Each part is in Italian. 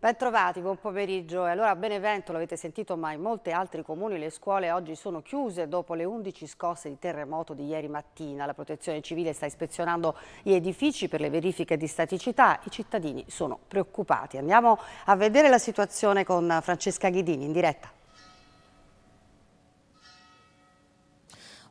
Bentrovati, buon pomeriggio. Allora a Benevento, l'avete sentito, ma in molti altri comuni le scuole oggi sono chiuse dopo le 11 scosse di terremoto di ieri mattina. La protezione civile sta ispezionando gli edifici per le verifiche di staticità. I cittadini sono preoccupati. Andiamo a vedere la situazione con Francesca Ghidini in diretta.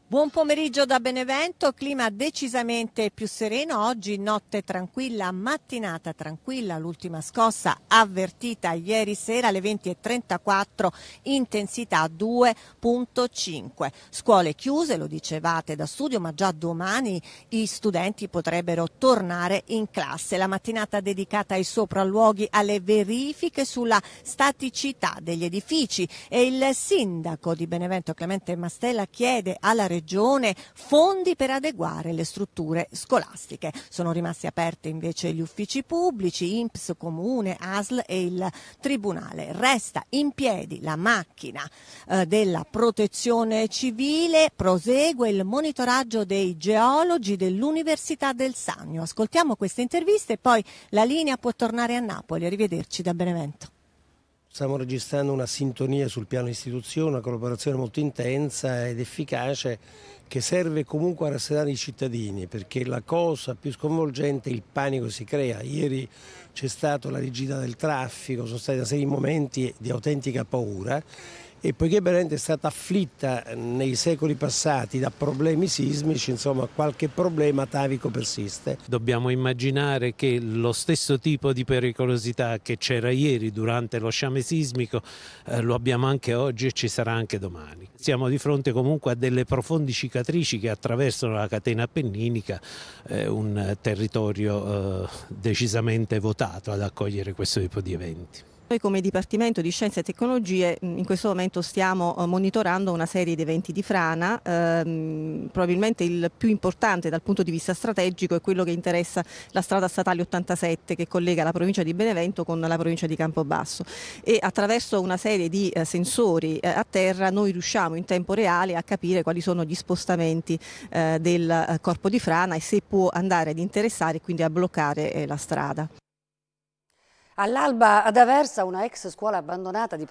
Buon pomeriggio da Benevento, clima decisamente più sereno oggi, notte tranquilla, mattinata tranquilla, l'ultima scossa avvertita ieri sera alle 20.34, intensità 2.5. Scuole chiuse, lo dicevate da studio, ma già domani i studenti potrebbero tornare in classe. La mattinata dedicata ai sopralluoghi, alle verifiche sulla staticità degli edifici e il sindaco di Benevento Clemente Mastella chiede alla regione Regione fondi per adeguare le strutture scolastiche. Sono rimasti aperti invece gli uffici pubblici, INPS, Comune, ASL e il Tribunale. Resta in piedi la macchina eh, della protezione civile, prosegue il monitoraggio dei geologi dell'Università del Sannio. Ascoltiamo queste interviste e poi la linea può tornare a Napoli. Arrivederci da Benevento. Stiamo registrando una sintonia sul piano istituzione, una collaborazione molto intensa ed efficace che serve comunque a rasserenare i cittadini perché la cosa più sconvolgente è il panico che si crea. Ieri c'è stata la rigida del traffico, sono stati una serie di momenti di autentica paura e poiché Benevento è stata afflitta nei secoli passati da problemi sismici, insomma qualche problema atavico persiste. Dobbiamo immaginare che lo stesso tipo di pericolosità che c'era ieri durante lo sciame sismico eh, lo abbiamo anche oggi e ci sarà anche domani. Siamo di fronte comunque a delle profonde cicatrici che attraversano la catena appenninica, eh, un territorio eh, decisamente votato ad accogliere questo tipo di eventi. Noi come Dipartimento di Scienze e Tecnologie mm, in questo momento stiamo eh, monitorando una serie di eventi di frana, ehm, probabilmente il più importante dal punto di vista strategico è quello che interessa la strada statale 87 che collega la provincia di Benevento con la provincia di Campobasso e attraverso una serie di eh, sensori eh, a terra noi riusciamo in tempo reale a capire quali sono gli spostamenti eh, del eh, corpo di frana e se può andare ad interessare e quindi a bloccare eh, la strada. All'alba ad Aversa una ex scuola abbandonata di